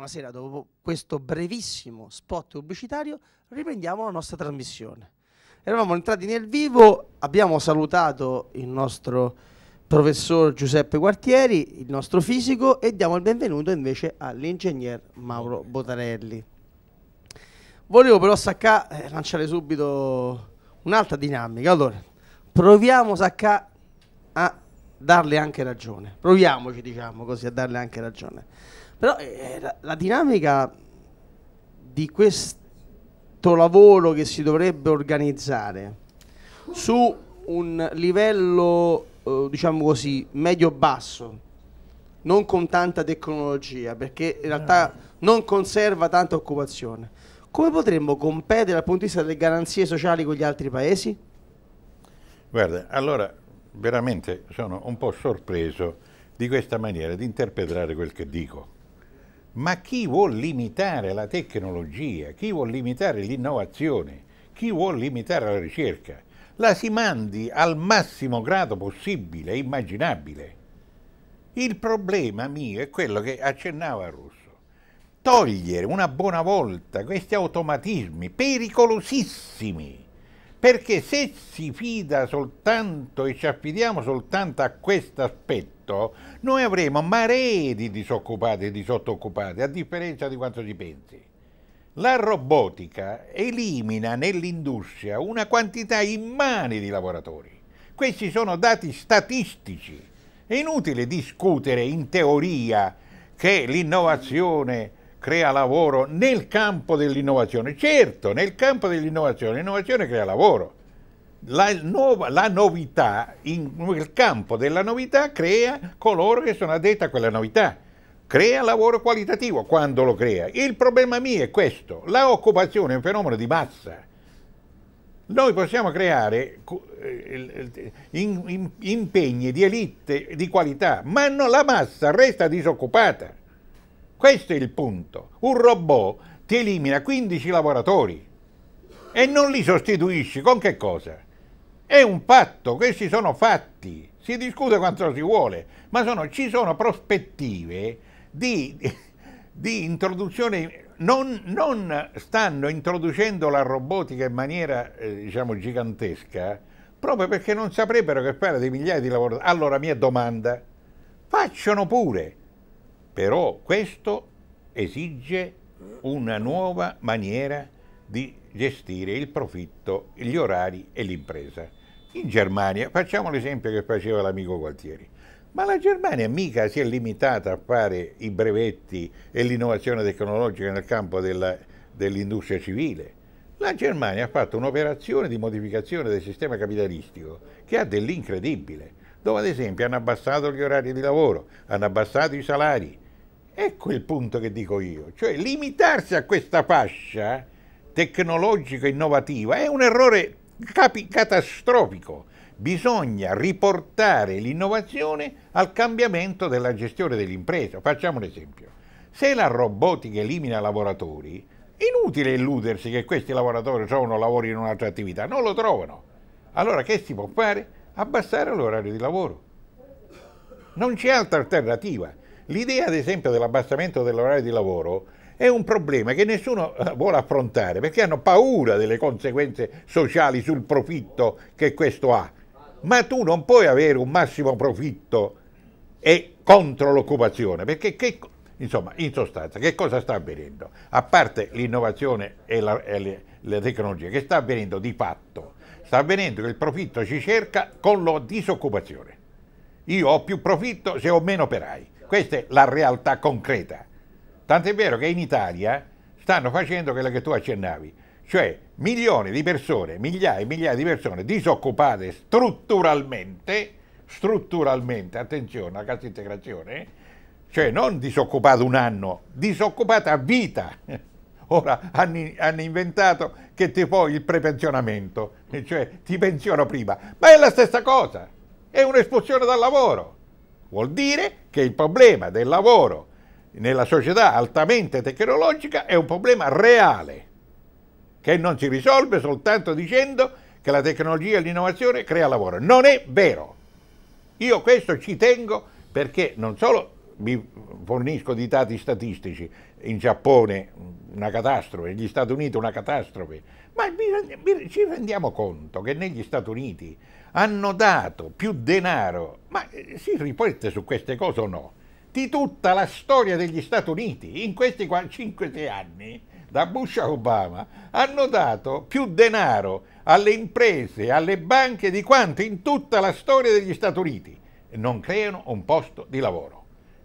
Buonasera, dopo questo brevissimo spot pubblicitario riprendiamo la nostra trasmissione. Eravamo entrati nel vivo, abbiamo salutato il nostro professor Giuseppe Quartieri, il nostro fisico, e diamo il benvenuto invece all'ingegner Mauro Botarelli. Volevo però sacca, eh, lanciare subito un'altra dinamica. Allora, proviamo sacca, a darle anche ragione. Proviamoci, diciamo così, a darle anche ragione però eh, eh, la, la, dinamica di questo lavoro che si dovrebbe organizzare su un livello, eh, diciamo così, medio-basso, non con tanta tecnologia, perché in realtà eh. non conserva tanta occupazione, come potremmo competere dal punto di vista delle garanzie sociali con gli altri paesi? Guarda, allora veramente sono un po' sorpreso di questa maniera di interpretare quel che dico. Ma chi vuol limitare la tecnologia, chi vuol limitare l'innovazione, chi vuol limitare la ricerca, la si mandi al massimo grado possibile, e immaginabile. Il problema mio è quello che accennava Russo. Togliere una buona volta questi automatismi pericolosissimi perché se si fida soltanto e ci affidiamo soltanto a questo aspetto, noi avremo maree di disoccupati e di sottoccupati, a differenza di quanto si pensi. La robotica elimina nell'industria una quantità immane di lavoratori. Questi sono dati statistici. È inutile discutere in teoria che l'innovazione crea lavoro nel campo dell'innovazione. Certo, nel campo dell'innovazione, l'innovazione crea lavoro. La, nuova, la novità, in, il campo della novità crea coloro che sono addetti a quella novità. Crea lavoro qualitativo quando lo crea. Il problema mio è questo, la occupazione è un fenomeno di massa noi possiamo creare eh, impegni di elite di qualità, ma la massa resta disoccupata. Questo è il punto. Un robot ti elimina 15 lavoratori e non li sostituisci con che cosa? È un patto, questi sono fatti, si discute quanto si vuole, ma sono, ci sono prospettive di, di introduzione, non, non, stanno introducendo la robotica in maniera eh, diciamo gigantesca proprio perché non saprebbero che fare di migliaia di lavoratori. Allora mia domanda, facciano pure, però questo esige una nuova maniera di gestire il profitto, gli orari e l'impresa. In Germania, facciamo l'esempio che faceva l'amico Gualtieri, ma la Germania mica si è limitata a fare i brevetti e l'innovazione tecnologica nel campo dell'industria civile. La Germania ha fatto un'operazione di modificazione del sistema capitalistico che ha dell'incredibile, dove ad esempio hanno abbassato gli orari di lavoro, hanno abbassato i salari, Ecco il punto che dico io, cioè limitarsi a questa fascia tecnologica innovativa è un errore catastrofico. Bisogna riportare l'innovazione al cambiamento della gestione dell'impresa. Facciamo un esempio. Se la robotica elimina lavoratori, inutile illudersi che questi lavoratori trovano lavoro in un'altra attività, non lo trovano. Allora che si può fare? Abbassare l'orario di lavoro. Non c'è altra alternativa. L'idea, ad esempio, dell'abbassamento dell'orario di lavoro è un problema che nessuno eh, vuole affrontare perché hanno paura delle conseguenze sociali sul profitto che questo ha. Ma tu non puoi avere un massimo profitto e contro l'occupazione, perché che, insomma, in sostanza, che cosa sta avvenendo? A parte l'innovazione e, la, e le, le tecnologie, che sta avvenendo di fatto? Sta avvenendo che il profitto si cerca con la disoccupazione. Io ho più profitto se ho meno operai questa è la realtà concreta. Tant'è vero che in Italia stanno facendo quella che tu accennavi, cioè milioni di persone, migliaia e migliaia di persone disoccupate strutturalmente, strutturalmente, attenzione alla cassa integrazione, cioè non disoccupate un anno, disoccupate a vita. Ora hanno, hanno inventato che ti poi il prepensionamento, cioè ti pensiono prima, ma è la stessa cosa, è un'espulsione dal lavoro. Vuol dire che il problema del lavoro nella società altamente tecnologica è un problema reale, che non si risolve soltanto dicendo che la tecnologia e l'innovazione crea lavoro. Non è vero. Io questo ci tengo perché non solo vi fornisco di dati statistici, in Giappone una catastrofe, negli Stati Uniti una catastrofe, ma ci rendiamo conto che negli Stati Uniti hanno dato più denaro, ma eh, si riflette su queste cose o no? Di tutta la storia degli Stati Uniti, in questi 5-6 anni, da Bush a Obama, hanno dato più denaro alle imprese, alle banche di quanto in tutta la storia degli Stati Uniti. Non creano un posto di lavoro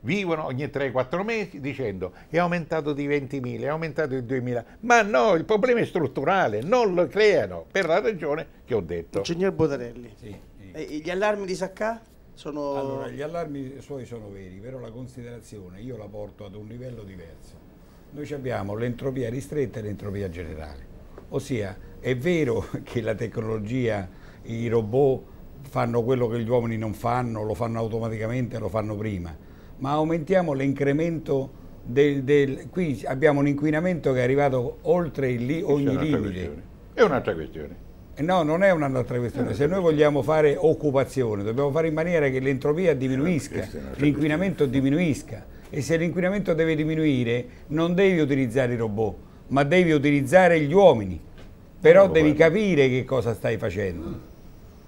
vivono ogni 3-4 mesi dicendo è aumentato di 20.000, è aumentato di 2.000, ma no, il problema è strutturale, non lo creano per la ragione che ho detto. Signor Botarelli, sì, sì. gli allarmi di Sacca sono... Allora, gli allarmi suoi sono veri, però la considerazione io la porto ad un livello diverso. Noi abbiamo l'entropia ristretta e l'entropia generale, ossia è vero che la tecnologia, i robot fanno quello che gli uomini non fanno, lo fanno automaticamente, lo fanno prima, ma aumentiamo l'incremento del, del, Qui abbiamo un inquinamento che è arrivato oltre il, ogni limite. È un'altra questione. Eh, no, non è un'altra questione. Eh, se noi vogliamo fare occupazione, dobbiamo fare in maniera che l'entropia eh, diminuisca, l'inquinamento diminuisca. E se l'inquinamento deve diminuire, non devi utilizzare i robot, ma devi utilizzare gli uomini. Però devi capire che cosa stai facendo.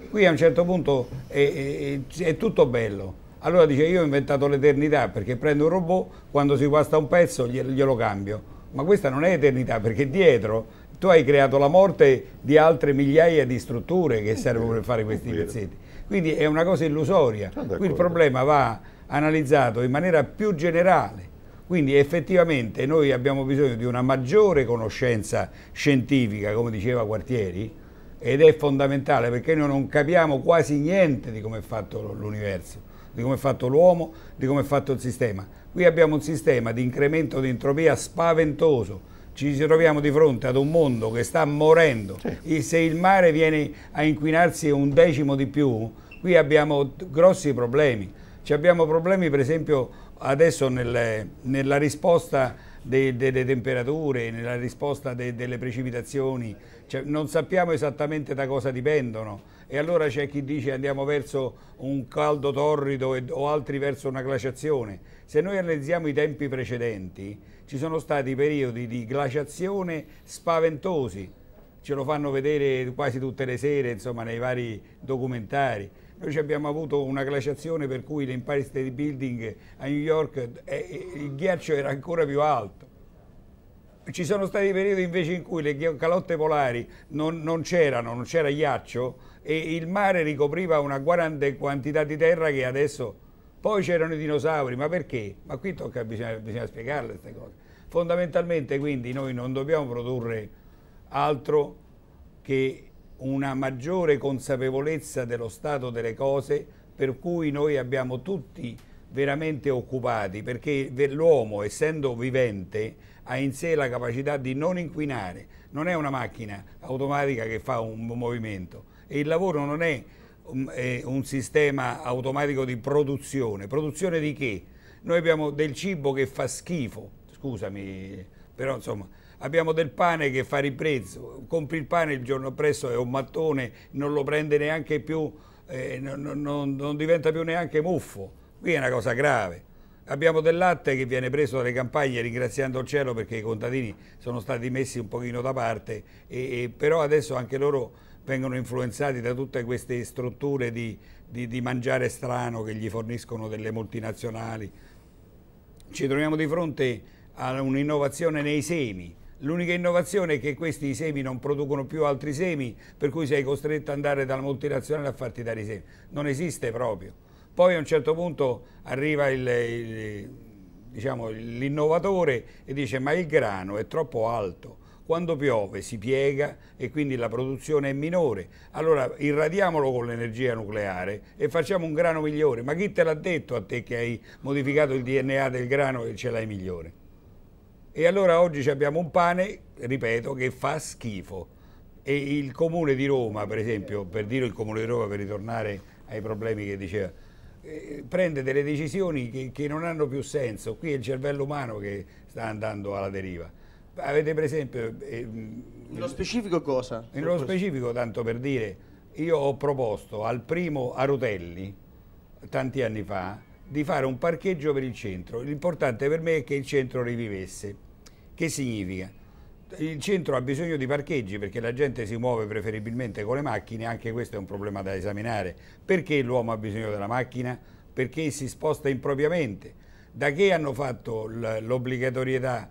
Qui a un certo punto è, è, è tutto bello allora dice io ho inventato l'eternità perché prendo un robot, quando si guasta un pezzo glielo cambio. Ma questa non è eternità perché dietro tu hai creato la morte di altre migliaia di strutture che servono per fare questi pezzetti. Quindi è una cosa illusoria. Qui il problema va analizzato in maniera più generale. Quindi effettivamente noi abbiamo bisogno di una maggiore conoscenza scientifica, come diceva Quartieri, ed è fondamentale perché noi non capiamo quasi niente di come è fatto l'universo di come è fatto l'uomo, di come è fatto il sistema. Qui abbiamo un sistema di incremento di entropia spaventoso, ci troviamo di fronte ad un mondo che sta morendo, sì. se il mare viene a inquinarsi un decimo di più, qui abbiamo grossi problemi. Ci abbiamo problemi per esempio adesso nel, nella risposta delle temperature, nella risposta de, delle precipitazioni, cioè, non sappiamo esattamente da cosa dipendono e allora c'è chi dice andiamo verso un caldo torrido e, o altri verso una glaciazione. Se noi analizziamo i tempi precedenti, ci sono stati periodi di glaciazione spaventosi, ce lo fanno vedere quasi tutte le sere, insomma, nei vari documentari. Noi abbiamo avuto una glaciazione per cui l'Empire State Building a New York eh, eh il ghiaccio era ancora più alto ci sono stati periodi invece in cui le calotte polari non, non c'erano, non c'era ghiaccio e il mare ricopriva una grande quantità di terra che adesso... Poi c'erano i dinosauri, ma perché? Ma qui tocca, bisogna, bisogna spiegarle queste cose. Fondamentalmente quindi noi non dobbiamo produrre altro che una maggiore consapevolezza dello stato delle cose per cui noi abbiamo tutti veramente occupati perché l'uomo essendo vivente ha in sé la capacità di non inquinare, non è una macchina automatica che fa un movimento e il lavoro non è un, è un sistema automatico di produzione, produzione di che? Noi abbiamo del cibo che fa schifo, scusami, però insomma abbiamo del pane che fa riprezzo, compri il pane il giorno presso è un mattone, non lo prende neanche più, eh, non, non, non diventa più neanche muffo Qui è una cosa grave. Abbiamo del latte che viene preso dalle campagne ringraziando il cielo perché i contadini sono stati messi un pochino da parte, e, e, però adesso anche loro vengono influenzati da tutte queste strutture di, di, di mangiare strano che gli forniscono delle multinazionali. Ci troviamo di fronte a un'innovazione nei semi. L'unica innovazione è che questi semi non producono più altri semi, per cui sei costretto ad andare dalla multinazionale a farti dare i semi. Non esiste proprio. Poi a un certo punto arriva diciamo, l'innovatore diciamo, e dice ma il grano è troppo alto, quando piove si piega e quindi la produzione è minore. Allora irradiamolo con l'energia nucleare e facciamo un grano migliore. Ma chi te l'ha detto a te che hai modificato il DNA del grano e ce l'hai migliore? E allora oggi abbiamo un pane, ripeto, che fa schifo. E il comune di Roma, per esempio, per dire il comune di Roma, per ritornare ai problemi che diceva, eh, prende delle decisioni che, che, non hanno più senso. Qui è il cervello umano che sta andando alla deriva. Avete per esempio... Eh, eh, nello specifico cosa? Nello specifico, tanto per dire, io ho proposto al primo Arotelli, tanti anni fa, di fare un parcheggio per il centro. L'importante per me è che il centro rivivesse. Che significa? il centro ha bisogno di parcheggi perché la gente si muove preferibilmente con le macchine, anche questo è un problema da esaminare. Perché l'uomo ha bisogno della macchina? Perché si sposta impropriamente. Da che hanno fatto l'obbligatorietà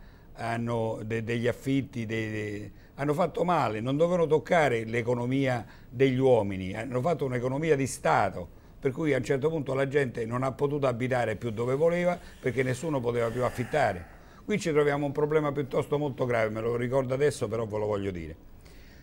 de degli affitti? De hanno fatto male, non dovevano toccare l'economia degli uomini, hanno fatto un'economia di Stato per cui a un certo punto la gente non ha potuto abitare più dove voleva perché nessuno poteva più affittare. Qui ci troviamo un problema piuttosto molto grave, me lo ricordo adesso però ve lo voglio dire.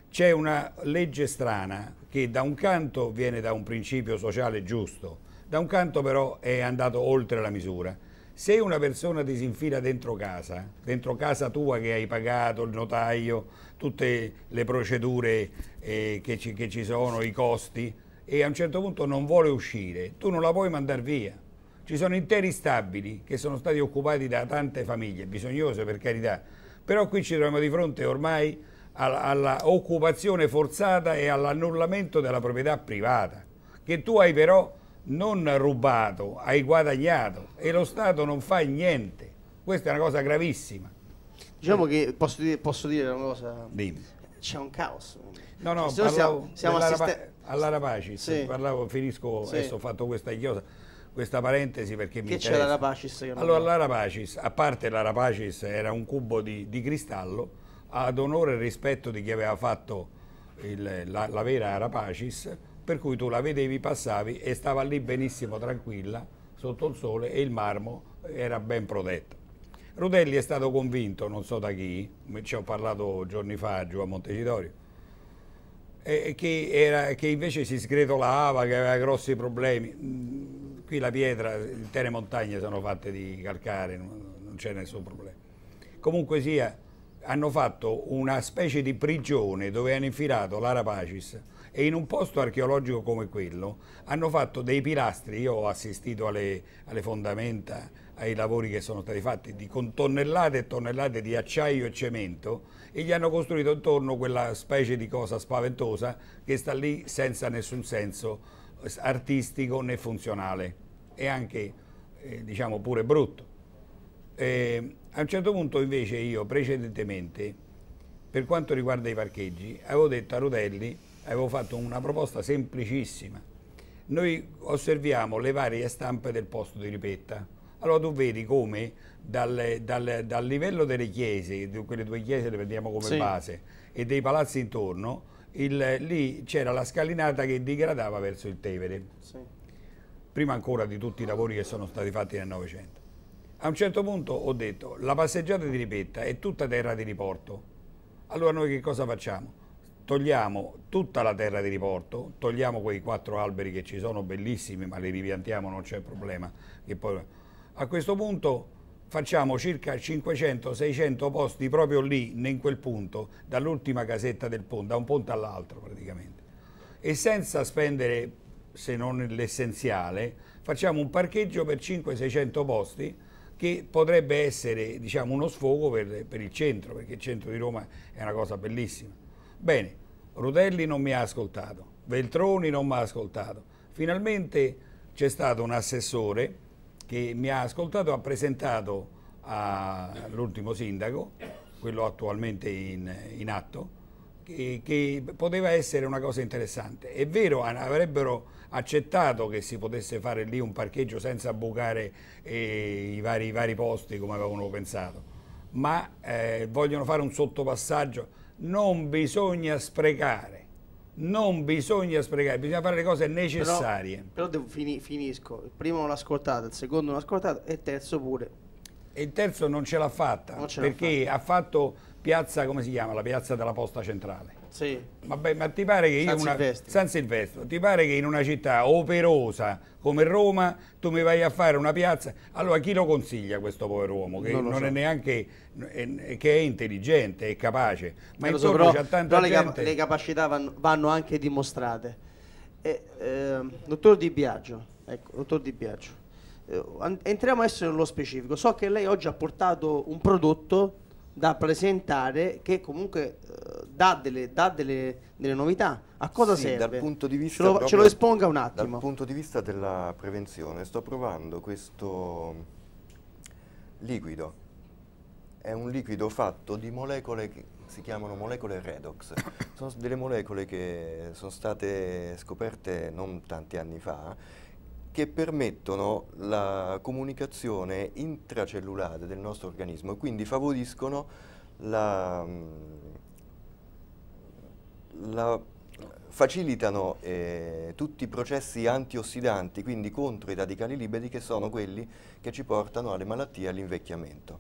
C'è una legge strana che da un canto viene da un principio sociale giusto, da un canto però è andato oltre la misura. Se una persona ti si infila dentro casa, dentro casa tua che hai pagato, il notaio, tutte le procedure eh, che, ci, che ci sono, i costi, e a un certo punto non vuole uscire, tu non la puoi mandare via. Ci sono interi stabili che sono stati occupati da tante famiglie, bisognose per carità, però qui ci troviamo di fronte ormai all'occupazione forzata e all'annullamento della proprietà privata, che tu hai però non rubato, hai guadagnato e lo Stato non fa niente. Questa è una cosa gravissima. Diciamo che posso dire, posso dire una cosa. Dimmi. C'è un caos. No, no, cioè, siamo, siamo all'Arapaci, sì. parlavo, finisco, sì. adesso ho fatto questa chiosa questa parentesi perché che mi interessa. Che c'è la Rapacis? allora, la Rapacis, a parte la Rapacis era un cubo di, di cristallo, ad onore e rispetto di chi aveva fatto il, la, la, vera Rapacis, per cui tu la vedevi, passavi e stava lì benissimo, tranquilla, sotto il sole e il marmo era ben protetto. Rudelli è stato convinto, non so da chi, ci ho parlato giorni fa giù a Montecitorio, che, era, che invece si sgretolava, che aveva grossi problemi Qui la pietra, intere montagne sono fatte di calcare, non c'è nessun problema. Comunque sia, hanno fatto una specie di prigione dove hanno infilato l'Arapacis e in un posto archeologico come quello hanno fatto dei pilastri, io ho assistito alle, alle fondamenta, ai lavori che sono stati fatti, di, con tonnellate e tonnellate di acciaio e cemento e gli hanno costruito intorno quella specie di cosa spaventosa che sta lì senza nessun senso artistico né funzionale e anche eh, diciamo pure brutto. Eh, a un certo punto invece io precedentemente, per quanto riguarda i parcheggi, avevo detto a Rutelli, avevo fatto una proposta semplicissima. Noi osserviamo le varie stampe del posto di ripetta. Allora tu vedi come dal, dal, dal livello delle chiese, quelle due chiese le prendiamo come sì. base, e dei palazzi intorno, il, lì c'era la scalinata che digradava verso il Tevere. Sì prima ancora di tutti i lavori che sono stati fatti nel Novecento. A un certo punto ho detto, la passeggiata di Ripetta è tutta terra di riporto. Allora noi che cosa facciamo? Togliamo tutta la terra di riporto, togliamo quei quattro alberi che ci sono bellissimi, ma li ripiantiamo, non c'è problema. Poi... A questo punto facciamo circa 500-600 posti proprio lì, in quel punto, dall'ultima casetta del ponte, da un ponte all'altro praticamente. E senza spendere se non l'essenziale, facciamo un parcheggio per 500-600 posti che potrebbe essere diciamo, uno sfogo per, per il centro, perché il centro di Roma è una cosa bellissima. Bene, Rutelli non mi ha ascoltato, Veltroni non mi ha ascoltato. Finalmente c'è stato un assessore che mi ha ascoltato e ha presentato all'ultimo sindaco, quello attualmente in, in atto, che, che, poteva essere una cosa interessante. È vero, avrebbero accettato che si potesse fare lì un parcheggio senza bucare eh, i, vari, i, vari, posti come avevano pensato, ma eh, vogliono fare un sottopassaggio. Non bisogna sprecare, non bisogna sprecare, bisogna fare le cose necessarie. Però, però fini, finisco, il primo l'ha ascoltato, il secondo l'ha ascoltato e il terzo pure. E il terzo non ce l'ha fatta, ce perché ha fatto piazza, come si chiama? La piazza della posta centrale. Sì. Vabbè, ma ti pare che San io una, San Silvestro, ti pare che in una città operosa come Roma tu mi vai a fare una piazza? Allora chi lo consiglia questo povero uomo che non, non so. è neanche è, che è intelligente, è capace, ma non intorno so, c'è tanta però gente... le, cap le capacità vanno, vanno, anche dimostrate. Eh, eh, dottor Di Biagio, ecco, dottor Di Biagio. Eh, entriamo adesso nello specifico. So che lei oggi ha portato un prodotto da presentare che comunque uh, dà, delle, dà delle, delle, novità. A cosa sì, serve? Dal punto di vista ce, lo, ce lo esponga un attimo. Dal punto di vista della prevenzione sto provando questo liquido. È un liquido fatto di molecole che si chiamano molecole redox. Sono delle molecole che sono state scoperte non tanti anni fa che permettono la comunicazione intracellulare del nostro organismo e quindi favoriscono la, mm, la facilitano eh, tutti i processi antiossidanti, quindi contro i radicali liberi che sono quelli che ci portano alle malattie e all'invecchiamento.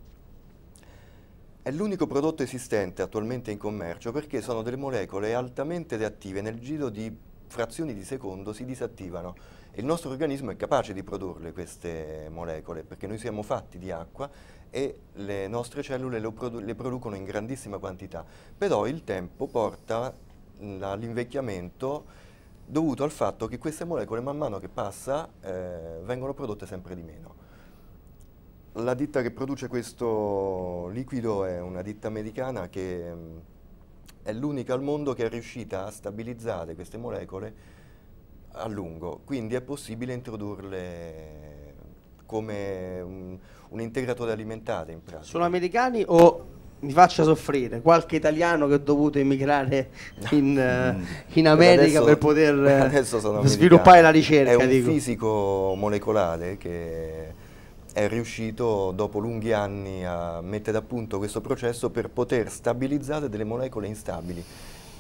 È l'unico prodotto esistente attualmente in commercio perché sono delle molecole altamente reattive nel giro di frazioni di secondo si disattivano e il nostro organismo è capace di produrre queste molecole perché noi siamo fatti di acqua e le nostre cellule produ le producono in grandissima quantità, però il tempo porta all'invecchiamento dovuto al fatto che queste molecole man mano che passa eh, vengono prodotte sempre di meno. La ditta che produce questo liquido è una ditta americana che è l'unica al mondo che è riuscita a stabilizzare queste molecole a lungo, quindi è possibile introdurle come un, un integratore alimentare in pratica. Sono americani o mi faccia soffrire qualche italiano che ho dovuto emigrare in, uh, in America adesso, per poter uh, sviluppare la ricerca? È un dico. fisico molecolare che è riuscito dopo lunghi anni a mettere a punto questo processo per poter stabilizzare delle molecole instabili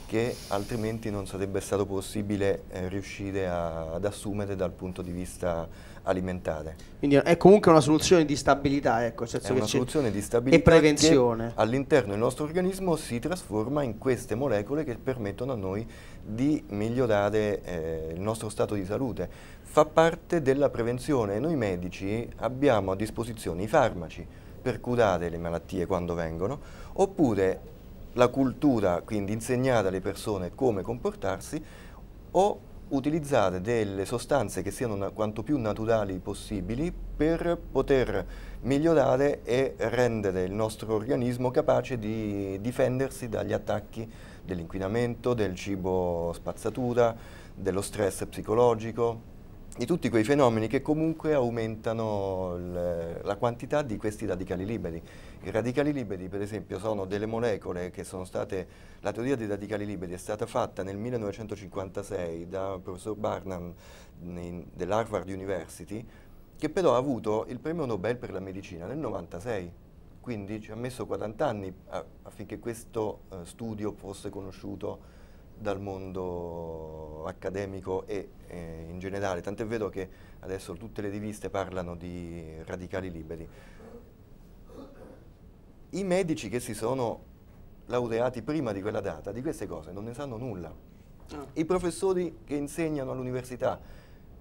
che altrimenti non sarebbe stato possibile eh, riuscire a, ad assumere dal punto di vista alimentare. Quindi è comunque una soluzione di stabilità, ecco, è una soluzione di stabilità e prevenzione. all'interno del nostro organismo si trasforma in queste molecole che permettono a noi di migliorare eh, il nostro stato di salute fa parte della prevenzione. Noi medici abbiamo a disposizione i farmaci per curare le malattie quando vengono, oppure la cultura, quindi insegnare alle persone come comportarsi, o utilizzare delle sostanze che siano quanto più naturali possibili per poter migliorare e rendere il nostro organismo capace di difendersi dagli attacchi dell'inquinamento, del cibo spazzatura, dello stress psicologico, di tutti quei fenomeni che comunque aumentano le, la quantità di questi radicali liberi. I radicali liberi per esempio sono delle molecole che sono state, la teoria dei radicali liberi è stata fatta nel 1956 da un professor Barnum dell'Harvard University che però ha avuto il premio Nobel per la medicina nel 1996 quindi ci ha messo 40 anni affinché questo eh, studio fosse conosciuto dal mondo accademico e eh, in generale, tant'è vero che adesso tutte le riviste parlano di radicali liberi. I medici che si sono laureati prima di quella data, di queste cose non ne sanno nulla. Ah. I professori che insegnano all'università,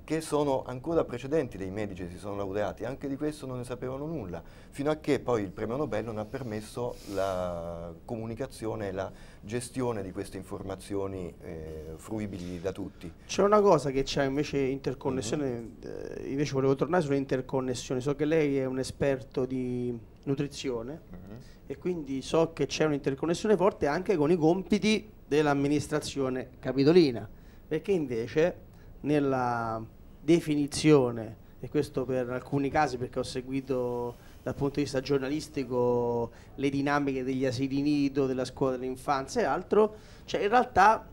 che sono ancora precedenti dei medici che si sono laureati, anche di questo non ne sapevano nulla, fino a che poi il premio Nobel non ha permesso la comunicazione e la gestione di queste informazioni eh, fruibili da tutti. C'è una cosa che c'è invece interconnessione, mm -hmm. eh, invece volevo tornare sull'interconnessione, so che lei è un esperto di nutrizione mm -hmm. e quindi so che c'è un'interconnessione forte anche con i compiti dell'amministrazione capitolina, perché invece nella definizione, e questo per alcuni casi perché ho seguito dal punto di vista giornalistico le dinamiche degli asili nido, della scuola dell'infanzia e altro, cioè in realtà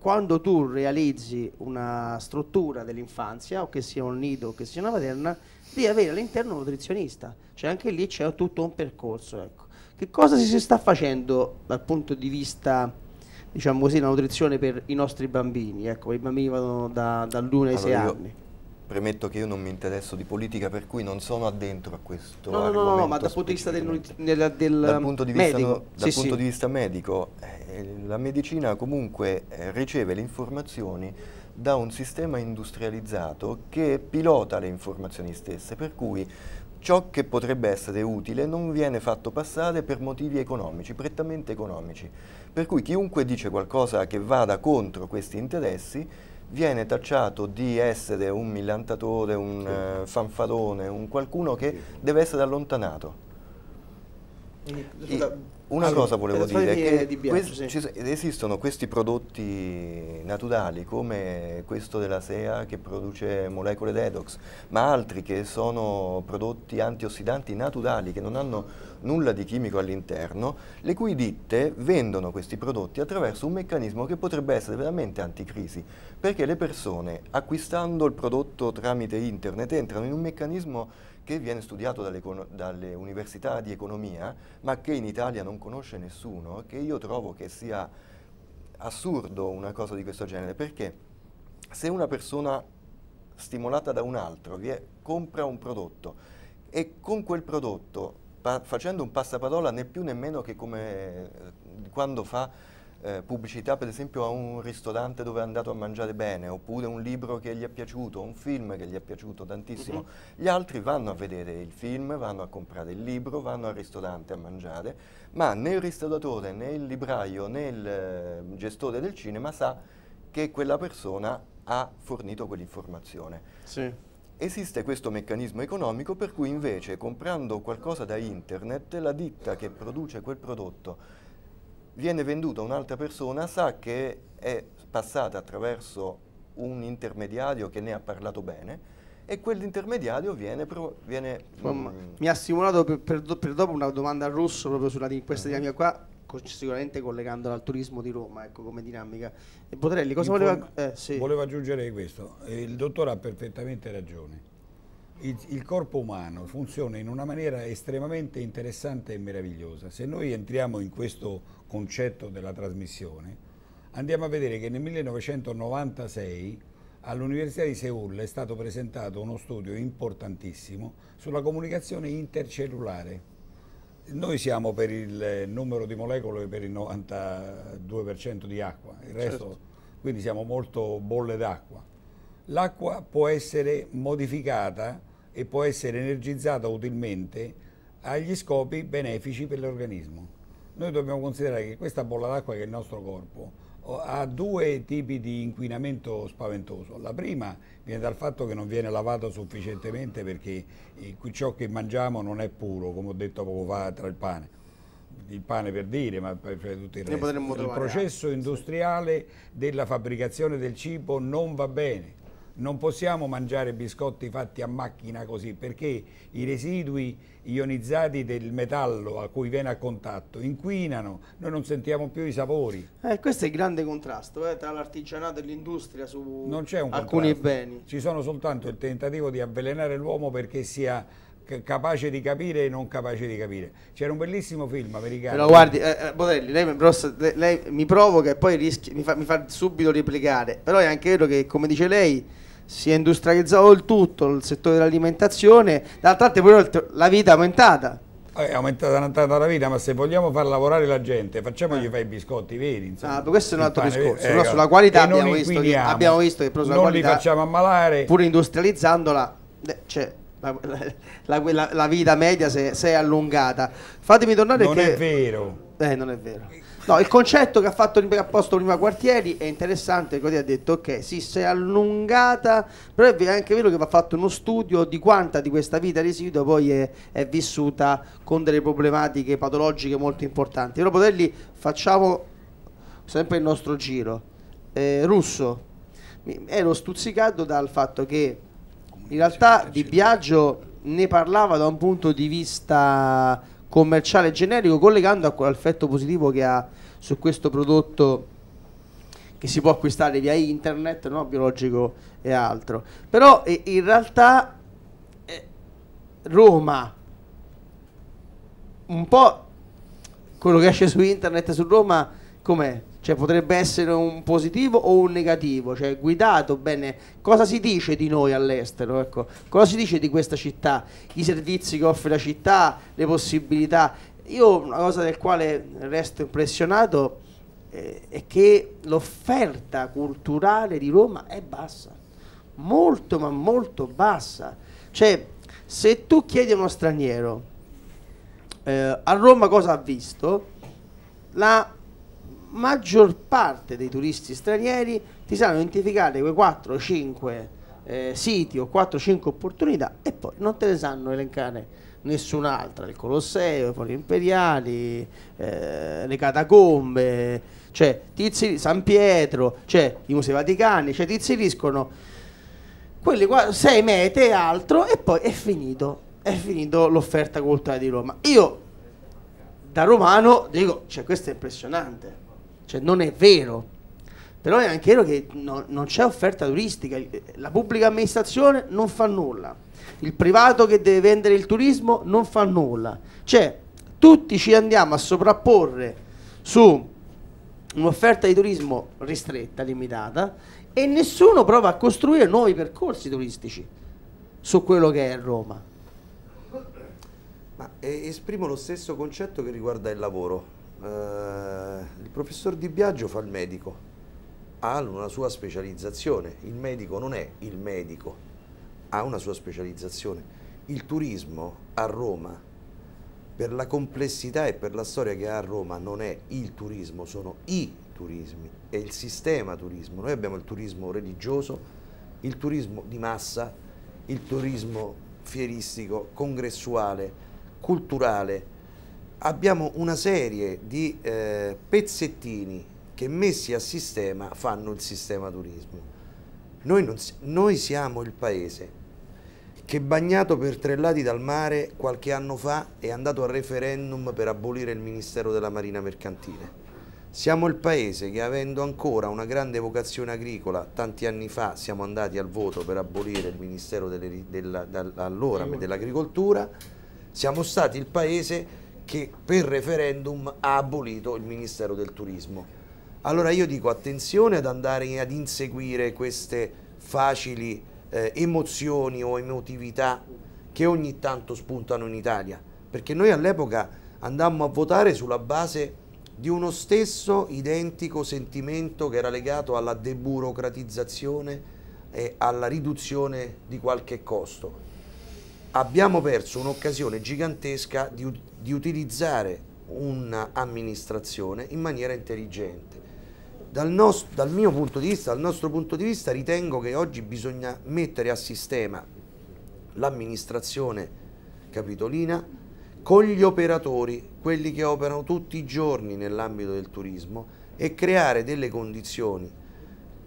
quando tu realizzi una struttura dell'infanzia, o che sia un nido o che sia una materna, devi avere all'interno un nutrizionista, cioè anche lì c'è tutto un percorso. Ecco. Che cosa si sta facendo dal punto di vista diciamo così, la nutrizione per i nostri bambini, ecco, i bambini vanno da, dall'1 ai 6 allora anni premetto che io non mi interesso di politica, per cui non sono addentro a questo. No, no, no, ma dal punto di vista del, del, del dal punto di vista, medico, no, dal sì, punto sì. di vista medico eh, la medicina comunque eh, riceve le informazioni da un sistema industrializzato che pilota le informazioni stesse, per cui ciò che potrebbe essere utile non viene fatto passare per motivi economici, prettamente economici per cui chiunque dice qualcosa che vada contro questi interessi viene tacciato di essere un millantatore, un uh, fanfarone, un qualcuno che deve essere allontanato. E una ah, cosa volevo dire, è che bianco, sì. esistono questi prodotti naturali come questo della SEA che produce molecole d'edox, ma altri che sono prodotti antiossidanti naturali che non hanno nulla di chimico all'interno, le cui ditte vendono questi prodotti attraverso un meccanismo che potrebbe essere veramente anticrisi, perché le persone acquistando il prodotto tramite internet entrano in un meccanismo che viene studiato dalle, dalle università di economia, ma che in Italia non conosce nessuno, che io trovo che sia assurdo una cosa di questo genere, perché se una persona stimolata da un altro compra un prodotto e con quel prodotto facendo un passaparola né più né meno che come eh, quando fa eh, pubblicità per esempio a un ristorante dove è andato a mangiare bene oppure un libro che gli è piaciuto, un film che gli è piaciuto tantissimo, mm -hmm. gli altri vanno a vedere il film, vanno a comprare il libro, vanno al ristorante a mangiare, ma né il ristoratore né il libraio né il eh, gestore del cinema sa che quella persona ha fornito quell'informazione. Sì. Esiste questo meccanismo economico per cui invece comprando qualcosa da internet la ditta che produce quel prodotto viene venduto a un'altra persona, sa che è passata attraverso un intermediario che ne ha parlato bene e quell'intermediario viene... viene mm, mi ha stimolato per, per, per, dopo una domanda al Russo proprio sulla, questa uh dinamica mhm. qua, sicuramente collegandola al turismo di Roma, ecco, come dinamica. E Potrelli, cosa voleva... Eh, sì. Volevo aggiungere questo, il dottore ha perfettamente ragione. Il, il, corpo umano funziona in una maniera estremamente interessante e meravigliosa. Se noi entriamo in questo concetto della trasmissione, andiamo a vedere che nel 1996 all'Università di Seul è stato presentato uno studio importantissimo sulla comunicazione intercellulare noi siamo per il numero di molecole per il 92% di acqua, il resto, certo. quindi siamo molto bolle d'acqua. L'acqua può essere modificata e può essere energizzata utilmente agli scopi benefici per l'organismo. Noi dobbiamo considerare che questa bolla d'acqua che è il nostro corpo ha due tipi di inquinamento spaventoso. La prima viene dal fatto che non viene lavato sufficientemente perché eh, ciò che mangiamo non è puro, come ho detto poco fa tra il pane il pane per dire, ma per tutto il resto. Il processo industriale della fabbricazione del cibo non va bene non possiamo mangiare biscotti fatti a macchina così perché i residui ionizzati del metallo a cui viene a contatto inquinano, noi non sentiamo più i sapori. Eh, questo è il grande contrasto eh, tra l'artigianato e l'industria su alcuni beni. Ci sono soltanto il tentativo di avvelenare l'uomo perché sia capace di capire e non capace di capire. C'era un bellissimo film americano. Però guardi, eh, eh Botelli, lei, lei, lei mi provoca e poi rischi, mi, fa, mi fa subito replicare, però è anche vero che, come dice lei, si è industrializzato il tutto, il settore dell'alimentazione, d'altra parte però la vita è aumentata. Eh, è aumentata, aumentata, la vita, ma se vogliamo far lavorare la gente, facciamogli eh. fare i biscotti veri. Insomma. Ah, questo è un altro discorso, eh, no, eh, sulla qualità abbiamo visto, che, abbiamo visto che, abbiamo non qualità, li facciamo ammalare. Pur industrializzandola, eh, cioè, la, la, la, la, vita media si è, allungata. Fatemi tornare non che... è vero. Eh, non è vero. No, il concetto che ha fatto il apposto prima Quartieri è interessante, così ha detto ok, sì, si è allungata, però è anche vero che va fatto uno studio di quanta di questa vita residua poi è, è vissuta con delle problematiche patologiche molto importanti. Però Potelli facciamo sempre il nostro giro. Eh, russo, ero stuzzicato dal fatto che in realtà Di Biagio ne parlava da un punto di vista commerciale generico, collegando all'effetto positivo che ha su questo prodotto che si può acquistare via internet, no? biologico e altro. Però eh, in realtà eh, Roma, un po' quello che esce su internet su Roma, com'è? Cioè potrebbe essere un positivo o un negativo, cioè guidato bene. Cosa si dice di noi all'estero? Ecco? Cosa si dice di questa città? I servizi che offre la città, le possibilità. Io una cosa del quale resto impressionato eh, è che l'offerta culturale di Roma è bassa, molto ma molto bassa. Cioè se tu chiedi a uno straniero eh, a Roma cosa ha visto, la maggior parte dei turisti stranieri ti saranno identificate quei 4-5 eh, siti o 4-5 opportunità e poi non te ne sanno elencare nessun'altra, il Colosseo, i Fori Imperiali, eh, le catacombe, cioè tizi, San Pietro, cioè i Musei Vaticani, cioè ti inseriscono quelle qua, sei mete e altro e poi è finito, è finito l'offerta culturale di Roma. Io da romano dico, cioè questo è impressionante, cioè non è vero. Però è anche vero che no, non c'è offerta turistica, la pubblica amministrazione non fa nulla, il privato che deve vendere il turismo non fa nulla. Cioè tutti ci andiamo a sovrapporre su un'offerta di turismo ristretta, limitata, e nessuno prova a costruire nuovi percorsi turistici su quello che è Roma. Ma eh, esprimo lo stesso concetto che riguarda il lavoro. Eh, il professor Di Biagio fa il medico, ha una sua specializzazione, il medico non è il medico, ha una sua specializzazione. Il turismo a Roma, per la complessità e per la storia che ha a Roma, non è il turismo, sono i turismi, è il sistema turismo. Noi abbiamo il turismo religioso, il turismo di massa, il turismo fieristico, congressuale, culturale, abbiamo una serie di eh, pezzettini che messi a sistema fanno il sistema turismo. Noi, non, noi, siamo il paese che bagnato per tre lati dal mare qualche anno fa è andato al referendum per abolire il Ministero della Marina Mercantile. Siamo il paese che avendo ancora una grande vocazione agricola, tanti anni fa siamo andati al voto per abolire il Ministero dell'agricoltura, dell siamo stati il paese che per referendum ha abolito il Ministero del Turismo. Allora io dico attenzione ad andare ad inseguire queste facili eh, emozioni o emotività che ogni tanto spuntano in Italia, perché noi all'epoca andammo a votare sulla base di uno stesso identico sentimento che era legato alla deburocratizzazione e alla riduzione di qualche costo abbiamo perso un'occasione gigantesca di, di utilizzare un'amministrazione in maniera intelligente. Dal, nostro, dal, mio punto di vista, dal nostro punto di vista, ritengo che oggi bisogna mettere a sistema l'amministrazione capitolina con gli operatori, quelli che operano tutti i giorni nell'ambito del turismo e creare delle condizioni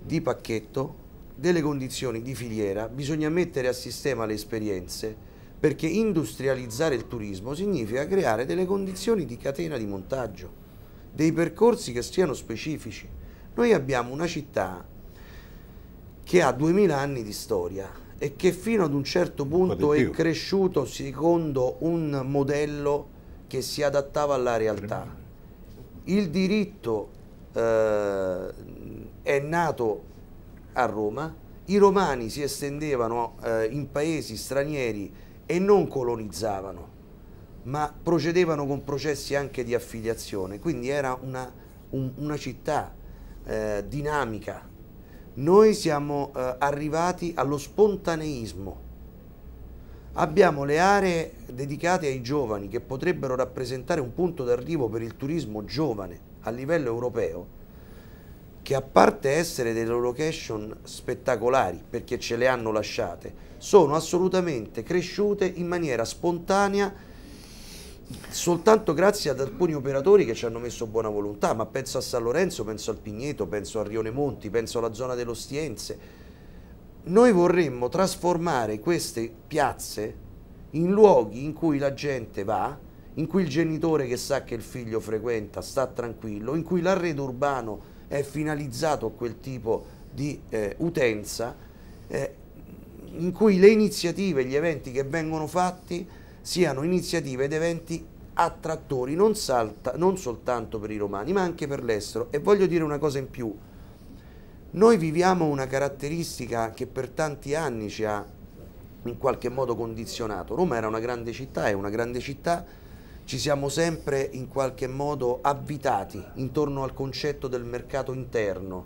di pacchetto, delle condizioni di filiera, bisogna mettere a sistema le esperienze, perché industrializzare il turismo significa creare delle condizioni di catena di montaggio, dei percorsi che siano specifici. Noi abbiamo una città che ha 2000 anni di storia e che fino ad un certo punto un è cresciuto secondo un modello che si adattava alla realtà. Il diritto eh, è nato a Roma, i romani si estendevano eh, in paesi stranieri e non colonizzavano, ma procedevano con processi anche di affiliazione, quindi era una, un, una città eh, dinamica. Noi siamo eh, arrivati allo spontaneismo. Abbiamo le aree dedicate ai giovani che potrebbero rappresentare un punto d'arrivo per il turismo giovane a livello europeo, che a parte essere delle location spettacolari, perché ce le hanno lasciate, sono assolutamente cresciute in maniera spontanea soltanto grazie ad alcuni operatori che ci hanno messo buona volontà, ma penso a San Lorenzo, penso al Pigneto, penso a Rione Monti, penso alla zona dell'Ostiense. Noi vorremmo trasformare queste piazze in luoghi in cui la gente va, in cui il genitore che sa che il figlio frequenta sta tranquillo, in cui l'arredo urbano è finalizzato a quel tipo di eh, utenza eh, in cui le iniziative e gli eventi che vengono fatti siano iniziative ed eventi attrattori non, salta, non soltanto per i romani ma anche per l'estero e voglio dire una cosa in più noi viviamo una caratteristica che per tanti anni ci ha in qualche modo condizionato Roma era una grande città è una grande città ci siamo sempre in qualche modo avvitati intorno al concetto del mercato interno,